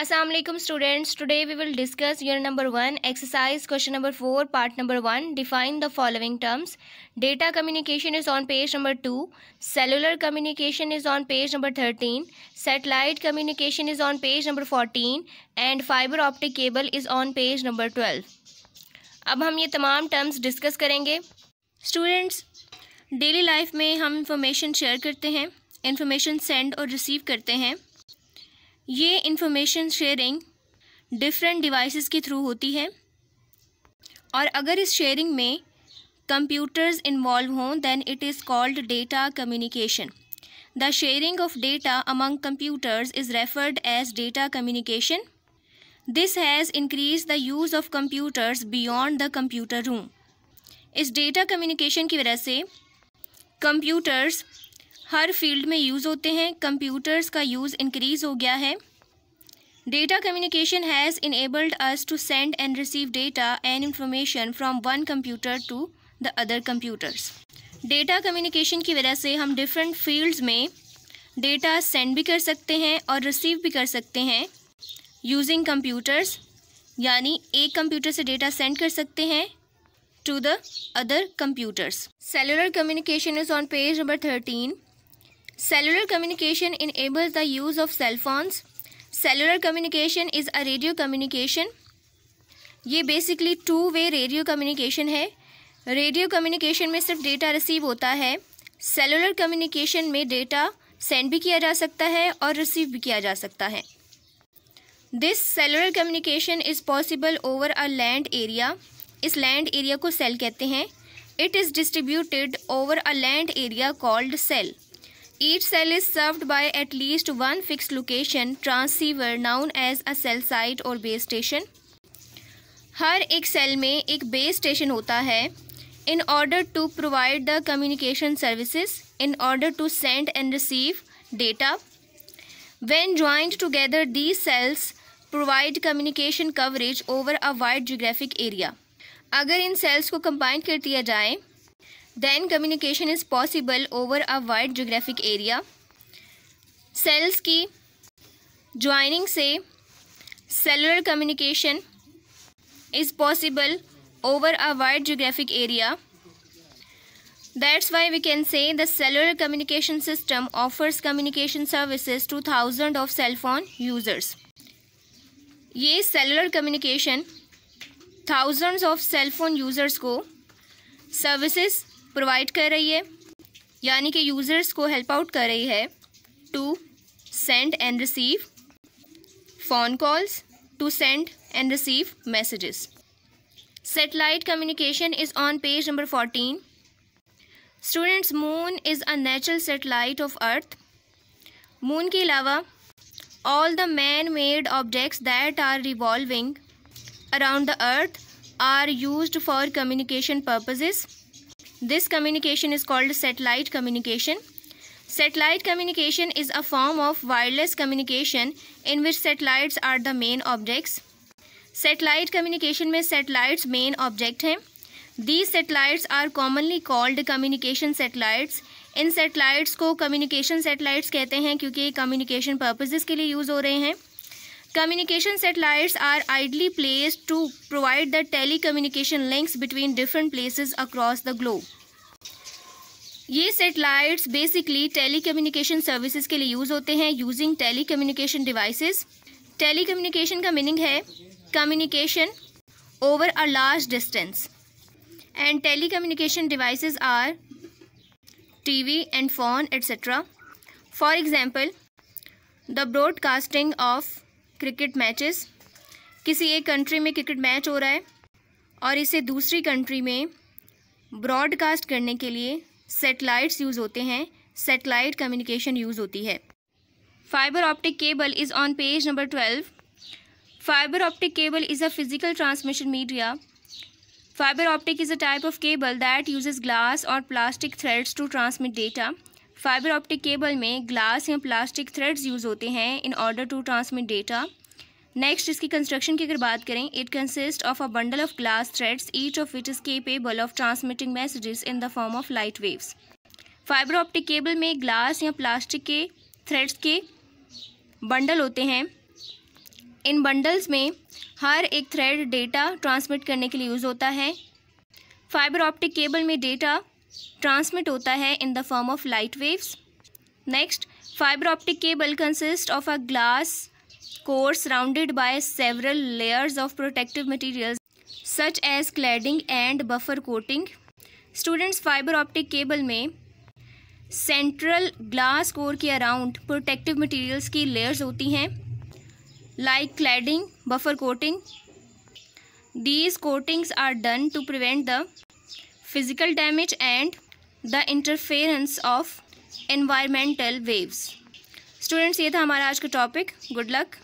Aslam students today we will discuss your number one exercise question number four part number one define the following terms data communication is on page number two cellular communication is on page number thirteen satellite communication is on page number fourteen and fibre optic cable is on page number twelve अब हम ये तमाम terms discuss करेंगे students daily life में हम information share करते हैं information send और रिसीव करते हैं ये इंफॉर्मेशन शेयरिंग डिफरेंट डिवाइसेस के थ्रू होती है और अगर इस शेयरिंग में कंप्यूटर्स इन्वॉल्व हों then it is called data communication the sharing of data among computers is referred as data communication this has increase the use of computers beyond the computer room इस data communication की वजह से computers हर field में use होते हैं computers का use increase हो गया है data communication has enabled us to send and receive data and information from one computer to the other computers data communication की वजह से हम डिफरेंट फील्ड्स में डेटा सेंड भी कर सकते हैं और रिसीव भी कर सकते हैं यूजिंग कंप्यूटर्स यानी एक कंप्यूटर से डेटा सेंड कर सकते हैं to the other computers cellular communication is on page number thirteen cellular communication enables the use of cell phones. Cellular communication is a radio communication ये basically two way radio communication है radio communication में सिर्फ data receive होता है cellular communication में data send भी किया जा सकता है और रिसीव भी किया जा सकता है this cellular communication is possible over a land area इस लैंड एरिया को सेल कहते हैं it is distributed over a land area called cell Each cell is served by at least one fixed location transceiver known as a cell site और base station हर एक cell में एक base station होता है in order to provide the communication services in order to send and receive data when joint together the cells provide communication coverage over a wide geographic area अगर इन sales को combine कर दिया जाए Then communication is possible over a wide geographic area. Cells ki joining se cellular communication is possible over a wide geographic area. That's why we can say the cellular communication system offers communication services to thousands of cell phone users. ये cellular communication thousands of cell phone users को services provide कर रही है यानी कि users को help out कर रही है to send and receive phone calls to send and receive messages satellite communication is on page number fourteen students moon is a natural satellite of earth moon के अलावा all the man made objects that are revolving around the earth are use for communication purposes this communication is called satellite communication satellite communication is a form of wireless communication in which satellites are the main objects satellite communication में satellites main object हैं the satellites are commonly called communication satellites इन satellites को communication satellites कहते हैं क्योंकि communication purposes के लिए use हो रहे हैं communication satellites are ideally place to provide the tele communication links between different places across the globe ये satellites basically tele communication services के लिए यूज़ होते हैं using tele telecommunication devices communication का मीनिंग है communication over a large distance and tele communication device are we and phone etcetera for example the broadcasting of cricket matches किसी एक country में cricket match हो रहा है और इसे दूसरी कंट्री में ब्रॉडकास्ट करने के लिए सेटेलाइट्स यूज़ होते हैं सेटेलाइट कम्युनिकेशन यूज़ होती है fibre optic cable is on page number twelve fibre optic cable is a physical transmission media fibre optic is a type of cable that use glass और plastic threads to transmit data fibre optic cable में glass या plastic threads use होते हैं in order to transmit data next इसकी construction की अगर बात करें it consist of a bundle of glass threads each of which is capable of transmitting messages in the form of light waves fibre optic cable में glass या plastic के threads के bundle होते हैं इन बंडल्स में हर एक थ्रेड डेटा ट्रांसमिट करने के लिए यूज़ होता है फाइबर ऑप्टिक केबल में डेटा ट्रांसमिट होता है in the form of light waves next fibre optic cable consist of a glass core surrounded by several layers of protective materials such as cladding and buffer coating students fibre optic cable में central glass core के around protective materials की layers होती हैं like cladding buffer coating these coatings are done to prevent the physical damage and the interference of environmental waves students ye tha hamara aaj ka topic good luck